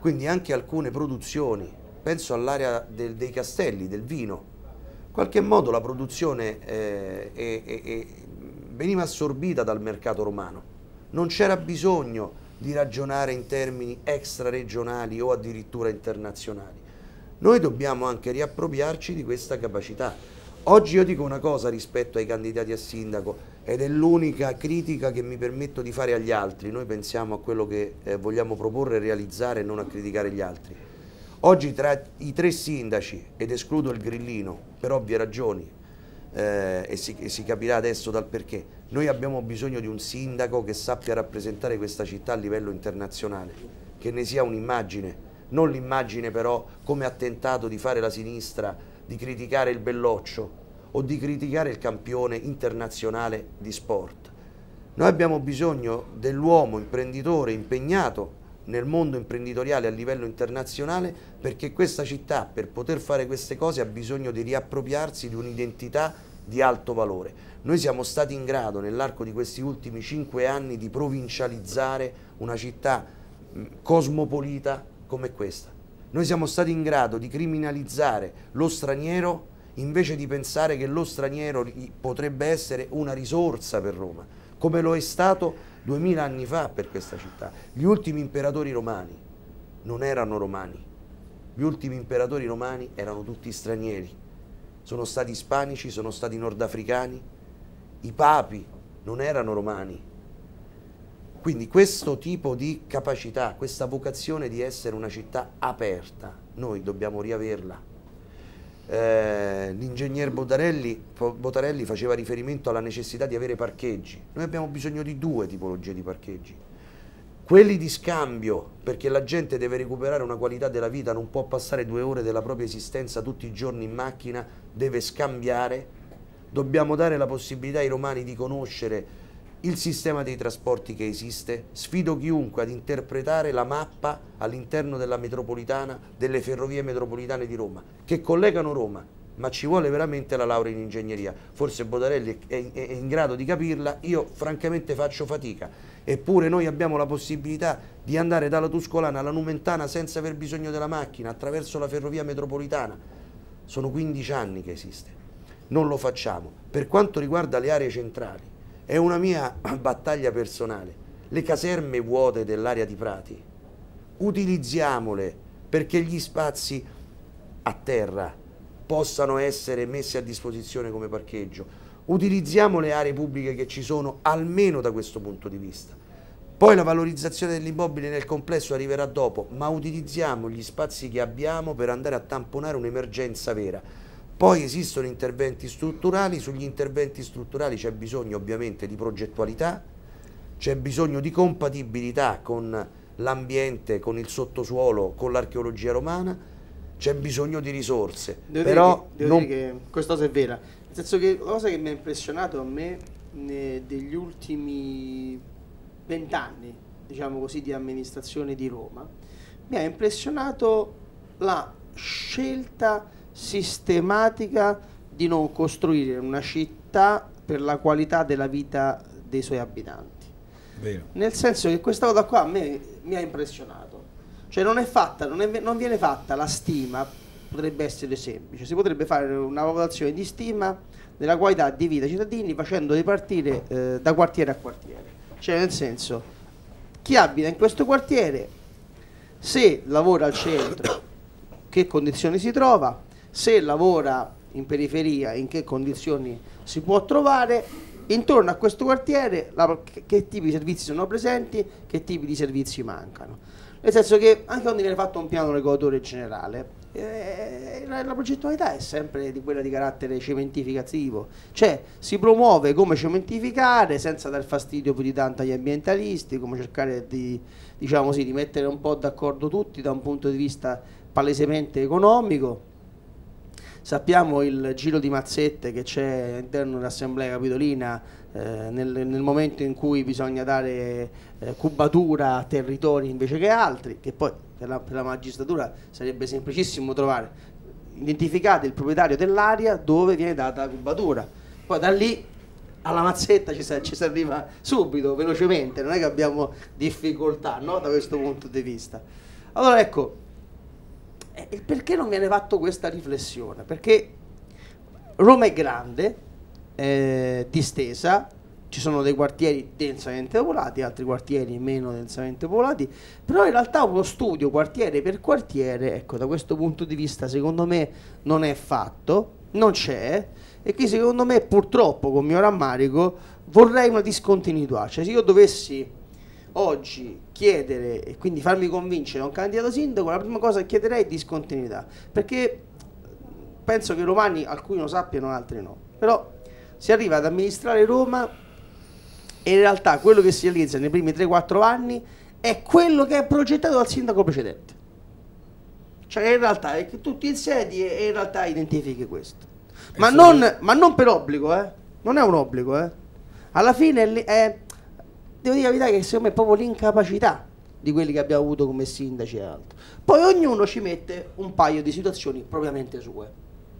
quindi anche alcune produzioni, penso all'area dei castelli, del vino, in qualche modo la produzione eh, eh, eh, veniva assorbita dal mercato romano, non c'era bisogno di ragionare in termini extra-regionali o addirittura internazionali. Noi dobbiamo anche riappropriarci di questa capacità. Oggi io dico una cosa rispetto ai candidati a sindaco, ed è l'unica critica che mi permetto di fare agli altri. Noi pensiamo a quello che eh, vogliamo proporre e realizzare e non a criticare gli altri. Oggi tra i tre sindaci, ed escludo il grillino per ovvie ragioni, eh, e, si, e si capirà adesso dal perché, noi abbiamo bisogno di un sindaco che sappia rappresentare questa città a livello internazionale, che ne sia un'immagine, non l'immagine però come ha tentato di fare la sinistra, di criticare il belloccio, o di criticare il campione internazionale di sport. Noi abbiamo bisogno dell'uomo imprenditore impegnato nel mondo imprenditoriale a livello internazionale perché questa città per poter fare queste cose ha bisogno di riappropriarsi di un'identità di alto valore. Noi siamo stati in grado nell'arco di questi ultimi cinque anni di provincializzare una città mm, cosmopolita come questa. Noi siamo stati in grado di criminalizzare lo straniero invece di pensare che lo straniero potrebbe essere una risorsa per Roma, come lo è stato duemila anni fa per questa città. Gli ultimi imperatori romani non erano romani, gli ultimi imperatori romani erano tutti stranieri, sono stati ispanici, sono stati nordafricani, i papi non erano romani. Quindi questo tipo di capacità, questa vocazione di essere una città aperta, noi dobbiamo riaverla eh, l'ingegner Botarelli, Botarelli faceva riferimento alla necessità di avere parcheggi. Noi abbiamo bisogno di due tipologie di parcheggi. Quelli di scambio, perché la gente deve recuperare una qualità della vita, non può passare due ore della propria esistenza tutti i giorni in macchina, deve scambiare. Dobbiamo dare la possibilità ai romani di conoscere il sistema dei trasporti che esiste, sfido chiunque ad interpretare la mappa all'interno della metropolitana, delle ferrovie metropolitane di Roma, che collegano Roma, ma ci vuole veramente la laurea in ingegneria. Forse Bodarelli è, in grado di capirla, io francamente faccio fatica. Eppure noi abbiamo la possibilità di andare dalla Tuscolana alla Numentana senza aver bisogno della macchina, attraverso la ferrovia metropolitana. Sono 15 anni che esiste. Non lo facciamo. Per quanto riguarda le aree centrali, è una mia battaglia personale. Le caserme vuote dell'area di Prati, utilizziamole perché gli spazi a terra possano essere messi a disposizione come parcheggio. Utilizziamo le aree pubbliche che ci sono almeno da questo punto di vista. Poi la valorizzazione dell'immobile nel complesso arriverà dopo, ma utilizziamo gli spazi che abbiamo per andare a tamponare un'emergenza vera. Poi esistono interventi strutturali, sugli interventi strutturali c'è bisogno ovviamente di progettualità, c'è bisogno di compatibilità con l'ambiente, con il sottosuolo, con l'archeologia romana, c'è bisogno di risorse. Devo Però dire che, non... dire che questa cosa è vera, nel senso che la cosa che mi ha impressionato a me negli ultimi vent'anni, diciamo così, di amministrazione di Roma, mi ha impressionato la scelta sistematica di non costruire una città per la qualità della vita dei suoi abitanti. Bene. Nel senso che questa cosa qua a me mi ha impressionato. Cioè non, fatta, non, è, non viene fatta la stima, potrebbe essere semplice, si potrebbe fare una valutazione di stima della qualità di vita dei cittadini facendo ripartire eh, da quartiere a quartiere. Cioè nel senso, chi abita in questo quartiere, se lavora al centro, che condizioni si trova, se lavora in periferia, in che condizioni si può trovare, intorno a questo quartiere la, che, che tipi di servizi sono presenti, che tipi di servizi mancano. Nel senso che anche quando viene fatto un piano regolatore generale, eh, la, la, progettualità è sempre di quella di carattere cementificativo, cioè si promuove come cementificare senza dar fastidio più di tanto agli ambientalisti, come cercare di, diciamo sì, di mettere un po' d'accordo tutti da un punto di vista palesemente economico Sappiamo il giro di mazzette che c'è all'interno dell'Assemblea Capitolina eh, nel, nel, momento in cui bisogna dare eh, cubatura a territori invece che altri, che poi per la, per la magistratura sarebbe semplicissimo trovare. Identificate il proprietario dell'area dove viene data la cubatura, poi da lì alla mazzetta ci, ci si arriva subito, velocemente, non è che abbiamo difficoltà no? da questo punto di vista. Allora ecco, e eh, perché non viene fatto questa riflessione? Perché Roma è grande, eh, distesa, ci sono dei quartieri densamente popolati, altri quartieri meno densamente popolati, però in realtà uno studio quartiere per quartiere, ecco, da questo punto di vista secondo me non è fatto, non c'è e qui secondo me purtroppo con mio rammarico vorrei una discontinuità, cioè se io dovessi oggi chiedere e quindi farmi convincere a un candidato sindaco, la prima cosa che chiederei è discontinuità, perché penso che i romani alcuni lo sappiano, altri no. Però si arriva ad amministrare Roma e in realtà quello che si realizza nei primi 3-4 anni è quello che è progettato dal sindaco precedente. Cioè in realtà è che tu ti insedi e in realtà identifichi questo. Ma non, ma non, per obbligo, eh? non è un obbligo. Eh? Alla fine è, è devo dire la verità che secondo me è proprio l'incapacità di quelli che abbiamo avuto come sindaci e altro. Poi ognuno ci mette un paio di situazioni propriamente sue,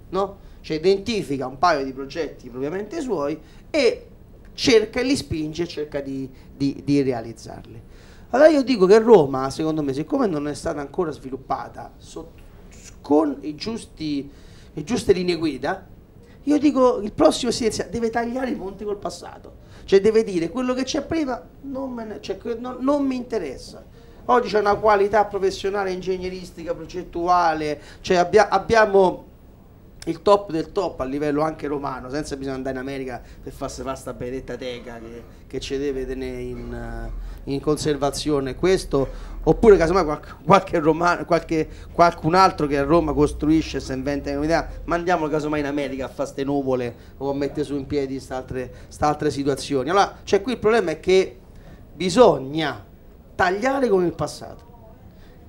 no? Cioè identifica un paio di progetti propriamente suoi e cerca e li spinge e cerca di, di, di realizzarli. Allora io dico che Roma, secondo me, siccome non è stata ancora sviluppata so, con i giusti, le giuste linee guida, io dico il prossimo Silenzia deve tagliare i ponti col passato, cioè deve dire quello che c'è prima non, ne, cioè, non, non mi interessa. Oggi c'è una qualità professionale, ingegneristica, progettuale, cioè abbia, abbiamo il top del top a livello anche romano, senza bisogno andare in America per farsi fare questa benedetta teca che, che ci deve tenere in, in, conservazione. Questo oppure casomai qualche, qualche romano, qualche, qualcun altro che a Roma costruisce e si inventa novità, mandiamolo casomai in America a fare ste nuvole o a mettere su in piedi queste altre situazioni. Allora, cioè qui il problema è che bisogna tagliare con il passato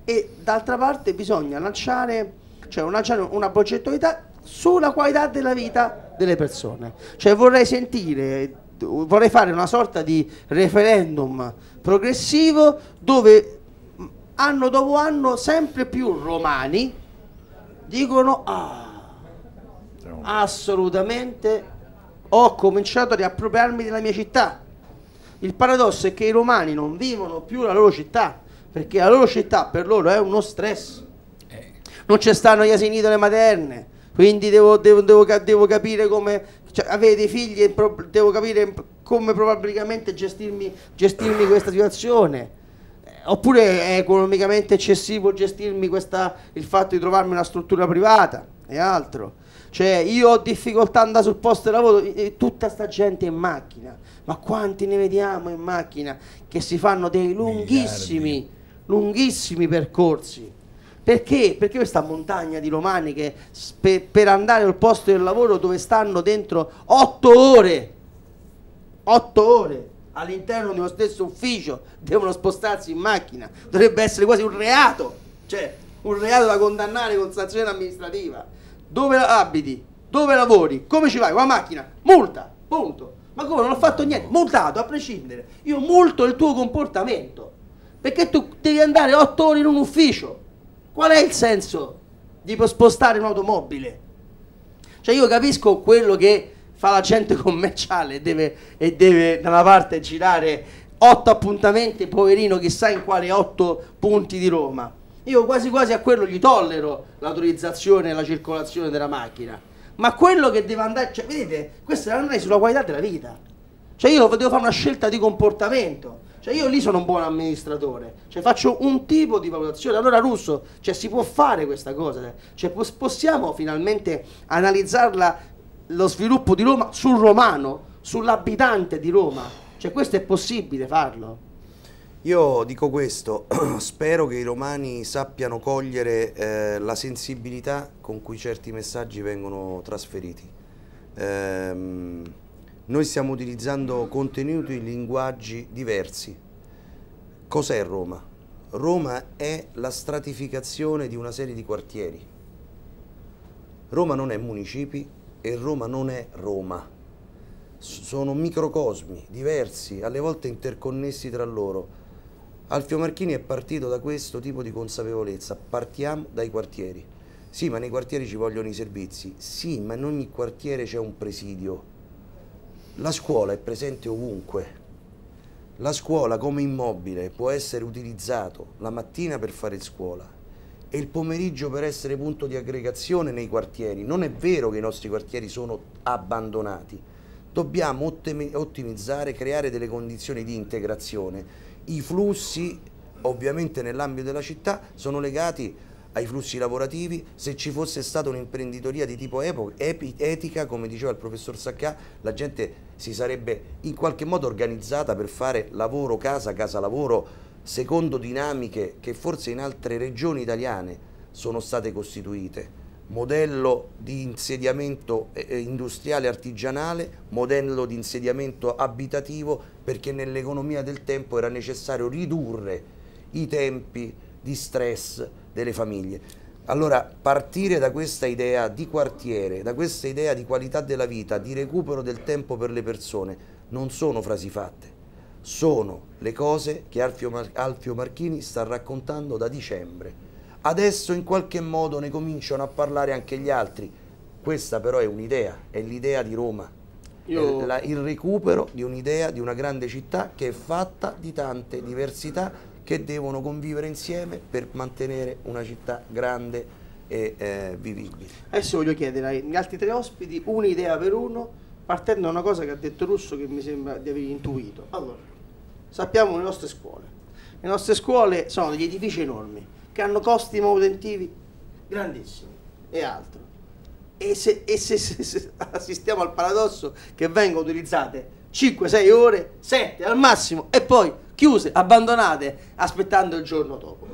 e d'altra parte bisogna lanciare, cioè lanciare cioè, una progettualità sulla qualità della vita delle persone. Cioè vorrei sentire vorrei fare una sorta di referendum progressivo dove anno dopo anno sempre più romani dicono ah, assolutamente ho cominciato a riappropriarmi della mia città. Il paradosso è che i romani non vivono più la loro città, perché la loro città per loro è uno stress. Non ci stanno gli asini delle materne, quindi devo, devo, devo, devo capire come cioè, avere dei figli, devo capire come probabilmente gestirmi, gestirmi questa situazione oppure è economicamente eccessivo gestirmi questa, il fatto di trovarmi una struttura privata e altro. Cioè, io ho difficoltà ad andare sul posto di lavoro, e tutta sta gente in macchina. Ma quanti ne vediamo in macchina che si fanno dei lunghissimi, Miliardi. lunghissimi percorsi? Perché? Perché questa montagna di romani che per, per andare al posto del lavoro dove stanno dentro otto ore, otto ore, all'interno di uno stesso ufficio devono spostarsi in macchina, dovrebbe essere quasi un reato, cioè un reato da condannare con sanzione amministrativa. Dove abiti? Dove lavori? Come ci vai? Con la macchina? Multa, punto. Ma come non ho fatto niente? Multato, a prescindere. Io multo il tuo comportamento. Perché tu devi andare 8 ore in un ufficio. Qual è il senso di spostare un'automobile? Cioè io capisco quello che fa l'agente commerciale e deve, e deve da una parte girare otto appuntamenti, poverino chissà in quale otto punti di Roma. Io quasi quasi a quello gli tollero l'autorizzazione e la circolazione della macchina. Ma quello che deve andare, cioè, vedete, questa è un'analisi sulla qualità della vita. Cioè io devo fare una scelta di comportamento. Cioè io lì sono un buon amministratore, cioè faccio un tipo di valutazione. Allora Russo, cioè si può fare questa cosa, cioè possiamo finalmente analizzarla lo sviluppo di Roma sul romano, sull'abitante di Roma. Cioè questo è possibile farlo. Io dico questo, spero che i romani sappiano cogliere eh, la sensibilità con cui certi messaggi vengono trasferiti. Ehm, noi stiamo utilizzando contenuti e linguaggi diversi. Cos'è Roma? Roma è la stratificazione di una serie di quartieri. Roma non è municipi, e Roma non è Roma. Sono microcosmi diversi, alle volte interconnessi tra loro. Alfio Marchini è partito da questo tipo di consapevolezza. Partiamo dai quartieri. Sì, ma nei quartieri ci vogliono i servizi. Sì, ma in ogni quartiere c'è un presidio. La scuola è presente ovunque. La scuola come immobile può essere utilizzato la mattina per fare scuola, e il pomeriggio per essere punto di aggregazione nei quartieri. Non è vero che i nostri quartieri sono abbandonati. Dobbiamo ottimizzare, creare delle condizioni di integrazione. I flussi, ovviamente nell'ambito della città, sono legati ai flussi lavorativi, se ci fosse stata un'imprenditoria di tipo etica, come diceva il professor Saccà, la gente si sarebbe in qualche modo organizzata per fare lavoro casa, casa lavoro, secondo dinamiche che forse in altre regioni italiane sono state costituite, modello di insediamento eh, eh, industriale artigianale, modello di insediamento abitativo, perché nell'economia del tempo era necessario ridurre i tempi di stress delle famiglie. Allora partire da questa idea di quartiere, da questa idea di qualità della vita, di recupero del tempo per le persone, non sono frasi fatte, sono le cose che Alfio, Mar Alfio Marchini sta raccontando da dicembre. Adesso in qualche modo ne cominciano a parlare anche gli altri. Questa però è un'idea, è l'idea di Roma, io... La, il recupero di un'idea di una grande città che è fatta di tante diversità che devono convivere insieme per mantenere una città grande e eh, vivibile. Adesso voglio chiedere agli altri tre ospiti un'idea per uno, partendo da una cosa che ha detto Russo che mi sembra di aver intuito. Allora, sappiamo le nostre scuole. Le nostre scuole sono degli edifici enormi che hanno costi manutentivi grandissimi e altro. E, se, e se, se, se assistiamo al paradosso che vengono utilizzate 5-6 ore, 7 al massimo e poi chiuse, abbandonate, aspettando il giorno dopo.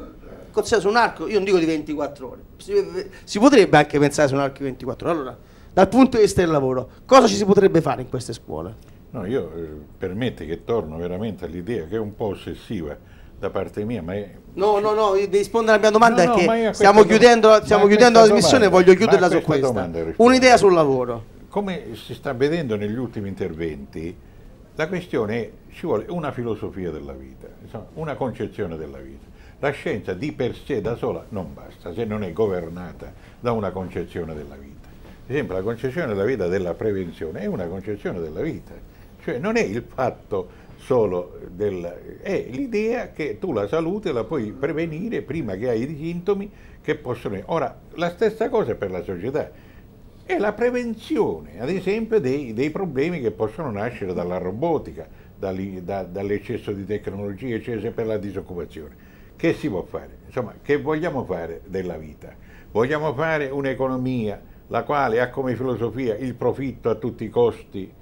Consiglio su un arco, io non dico di 24 ore, si, si potrebbe anche pensare su un arco di 24 ore. Allora, dal punto di vista del lavoro, cosa ci si potrebbe fare in queste scuole? No, io eh, permette che torno veramente all'idea che è un po' ossessiva da parte mia, ma è... No, no, no, devi rispondere alla mia domanda no, no, è stiamo chiudendo, stiamo chiudendo la trasmissione e voglio chiuderla su questa. Un'idea sul lavoro. Come si sta vedendo negli ultimi interventi, la questione è, ci vuole una filosofia della vita, una concezione della vita. La scienza di per sé da sola non basta, se non è governata da una concezione della vita. Ad esempio la concezione della vita della prevenzione è una concezione della vita cioè non è il fatto solo del... è l'idea che tu la salute la puoi prevenire prima che hai i sintomi che possono... Ora, la stessa cosa per la società, è la prevenzione, ad esempio, dei, dei problemi che possono nascere dalla robotica, da, dall'eccesso di tecnologie, eccetera, per la disoccupazione. Che si può fare? Insomma, che vogliamo fare della vita? Vogliamo fare un'economia la quale ha come filosofia il profitto a tutti i costi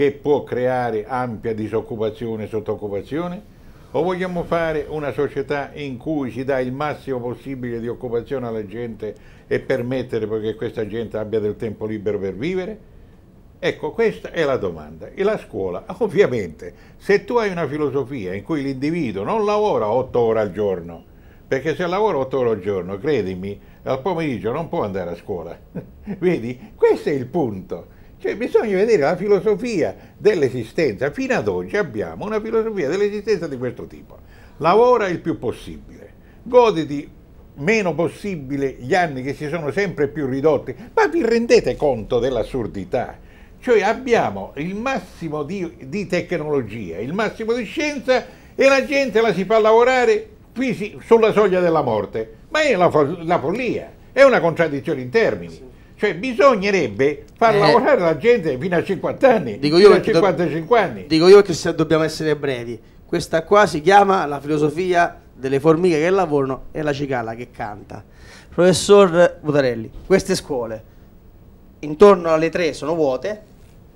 che può creare ampia disoccupazione e sottooccupazione? O vogliamo fare una società in cui si dà il massimo possibile di occupazione alla gente e permettere che questa gente abbia del tempo libero per vivere? Ecco, questa è la domanda. E la scuola, ovviamente, se tu hai una filosofia in cui l'individuo non lavora 8 ore al giorno, perché se lavora 8 ore al giorno, credimi, al pomeriggio non può andare a scuola. Vedi? Questo è il punto. Cioè bisogna vedere la filosofia dell'esistenza. Fino ad oggi abbiamo una filosofia dell'esistenza di questo tipo. Lavora il più possibile, goditi meno possibile gli anni che si sono sempre più ridotti, ma vi rendete conto dell'assurdità? Cioè abbiamo il massimo di, di tecnologia, il massimo di scienza e la gente la si fa lavorare qui sulla soglia della morte. Ma è la, la follia, è una contraddizione in termini. Cioè bisognerebbe far eh. lavorare la gente fino a 50 anni, dico io a 55 do... anni. Dico io che se dobbiamo essere brevi. Questa qua si chiama la filosofia delle formiche che lavorano e la cicala che canta. Professor Butarelli, queste scuole intorno alle tre sono vuote,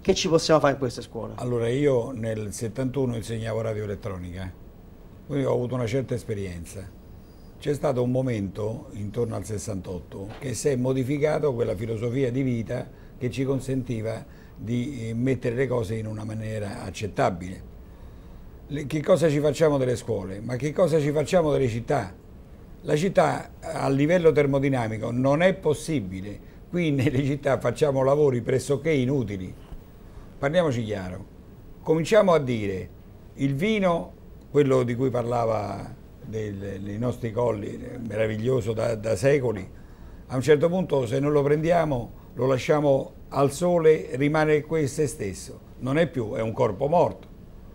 che ci possiamo fare in queste scuole? Allora io nel 71 insegnavo radioelettronica, quindi ho avuto una certa esperienza c'è stato un momento, intorno al 68, che si è modificato quella filosofia di vita che ci consentiva di eh, mettere le cose in una maniera accettabile. Che cosa ci facciamo delle scuole? Ma che cosa ci facciamo delle città? La città a livello termodinamico non è possibile. Qui nelle città facciamo lavori pressoché inutili. Parliamoci chiaro. Cominciamo a dire il vino, quello di cui parlava del, dei nostri colli, meraviglioso da, da, secoli, a un certo punto se non lo prendiamo lo lasciamo al sole, rimane qui se stesso, non è più, è un corpo morto.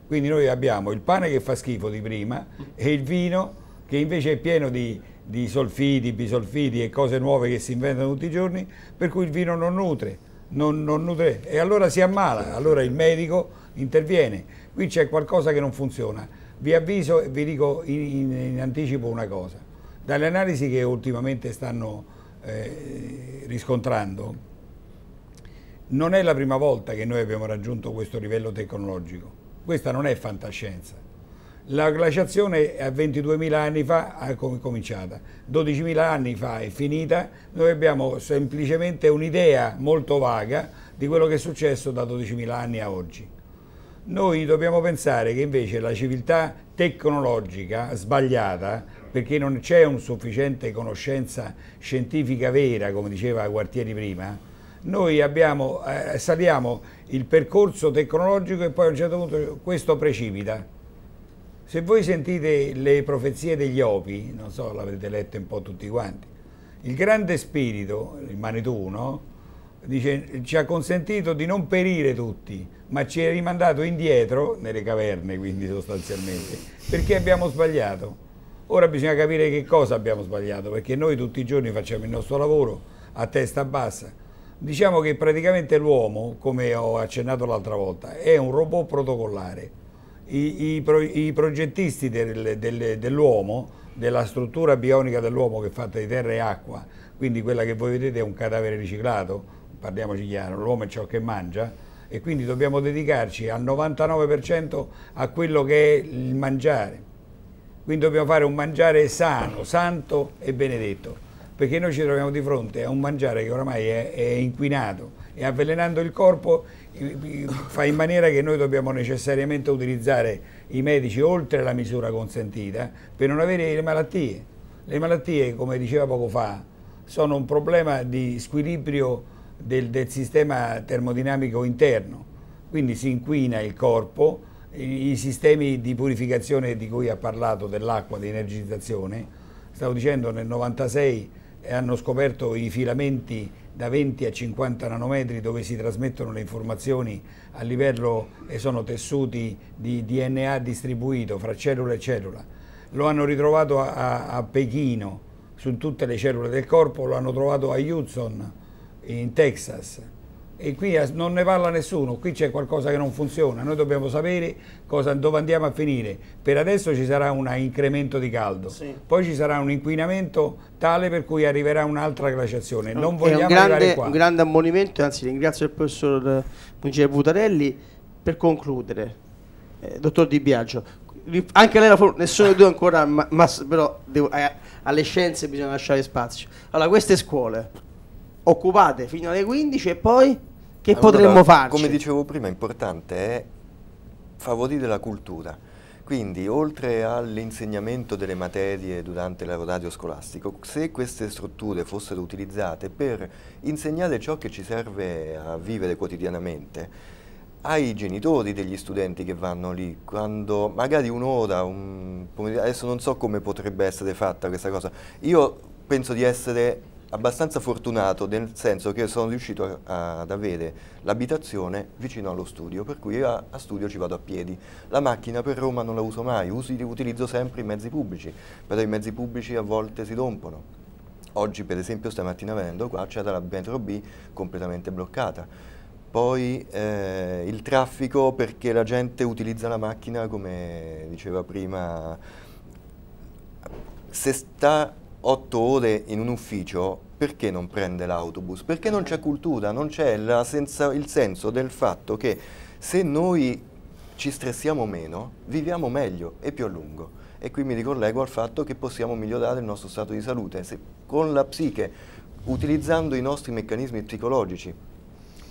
Quindi noi abbiamo il pane che fa schifo di prima e il vino che invece è pieno di, di solfidi, bisolfidi e cose nuove che si inventano tutti i giorni, per cui il vino non nutre, non, non nutre e allora si ammala, allora il medico interviene. Qui c'è qualcosa che non funziona. Vi avviso e vi dico in, in, in, anticipo una cosa. Dalle analisi che ultimamente stanno eh, riscontrando, non è la prima volta che noi abbiamo raggiunto questo livello tecnologico. Questa non è fantascienza. La glaciazione a 22.000 anni fa è cominciata, 12.000 anni fa è finita, noi abbiamo semplicemente un'idea molto vaga di quello che è successo da 12.000 anni a oggi. Noi dobbiamo pensare che invece la civiltà tecnologica sbagliata, perché non c'è una sufficiente conoscenza scientifica vera, come diceva Guartieri prima, noi abbiamo, eh, saliamo il percorso tecnologico e poi a un certo punto questo precipita. Se voi sentite le profezie degli Opi, non so, l'avete letto un po' tutti quanti, il grande spirito, il Manitou, no? dice, ci ha consentito di non perire tutti, ma ci ha rimandato indietro, nelle caverne quindi sostanzialmente, perché abbiamo sbagliato. Ora bisogna capire che cosa abbiamo sbagliato, perché noi tutti i giorni facciamo il nostro lavoro a testa bassa. Diciamo che praticamente l'uomo, come ho accennato l'altra volta, è un robot protocollare. I, i, pro, i progettisti del, del, dell'uomo, della struttura bionica dell'uomo che è fatta di terra e acqua, quindi quella che voi vedete è un cadavere riciclato, parliamoci chiaro, l'uomo è ciò che mangia e quindi dobbiamo dedicarci al 99% a quello che è il mangiare. Quindi dobbiamo fare un mangiare sano, santo e benedetto, perché noi ci troviamo di fronte a un mangiare che oramai è, è inquinato e avvelenando il corpo fa in maniera che noi dobbiamo necessariamente utilizzare i medici oltre la misura consentita per non avere le malattie. Le malattie, come diceva poco fa, sono un problema di squilibrio del, del sistema termodinamico interno, quindi si inquina il corpo, i, i sistemi di purificazione di cui ha parlato dell'acqua, di energizzazione, stavo dicendo nel 96 eh, hanno scoperto i filamenti da 20 a 50 nanometri dove si trasmettono le informazioni a livello e sono tessuti di DNA distribuito fra cellula e cellula. Lo hanno ritrovato a, a Pechino su tutte le cellule del corpo, lo hanno trovato a Hudson in Texas e qui non ne parla nessuno, qui c'è qualcosa che non funziona, noi dobbiamo sapere cosa, dove andiamo a finire. Per adesso ci sarà un incremento di caldo, sì. poi ci sarà un inquinamento tale per cui arriverà un'altra glaciazione. Non vogliamo un grande, arrivare qua. un grande ammonimento, anzi ringrazio il professor Pungere eh, Butarelli. Per concludere, eh, dottor Di Biagio, anche lei la nessuno di due ancora, ma, ma però devo, eh, alle scienze bisogna lasciare spazio. Allora, queste scuole occupate fino alle 15 e poi che allora, potremmo fare? Come dicevo prima, importante è eh, favorire la cultura. Quindi, oltre all'insegnamento delle materie durante l'erodario scolastico, se queste strutture fossero utilizzate per insegnare ciò che ci serve a vivere quotidianamente, ai genitori degli studenti che vanno lì, quando magari un'ora, un, adesso non so come potrebbe essere fatta questa cosa, io penso di essere abbastanza fortunato nel senso che sono riuscito a, ad avere l'abitazione vicino allo studio, per cui a, a, studio ci vado a piedi. La macchina per Roma non la uso mai, uso, utilizzo sempre i mezzi pubblici, però i mezzi pubblici a volte si rompono. Oggi per esempio stamattina venendo qua c'era la metro B completamente bloccata. Poi eh, il traffico perché la gente utilizza la macchina come diceva prima se sta otto ore in un ufficio, perché non prende l'autobus? Perché non c'è cultura, non c'è il senso del fatto che se noi ci stressiamo meno, viviamo meglio e più a lungo. E qui mi ricollego al fatto che possiamo migliorare il nostro stato di salute se, con la psiche, utilizzando i nostri meccanismi psicologici,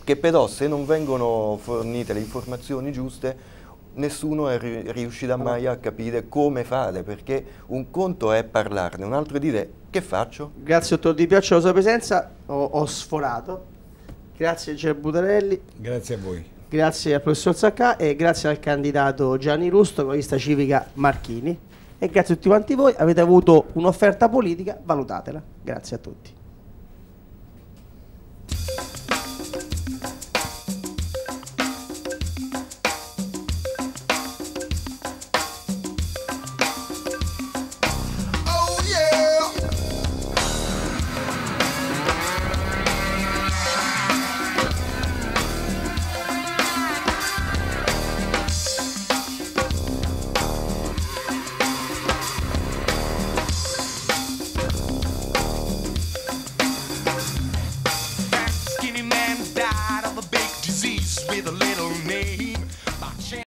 che però se non vengono fornite le informazioni giuste nessuno è riuscito ah. mai a capire come fare, perché un conto è parlarne, un altro è dire che faccio. Grazie dottor Di Piaccio per la sua presenza, ho, ho sforato. Grazie Ger Butarelli. Grazie a voi. Grazie al professor Zaccà e grazie al candidato Gianni Rusto, economista civica Marchini. E grazie a tutti quanti voi, avete avuto un'offerta politica, valutatela. Grazie a tutti.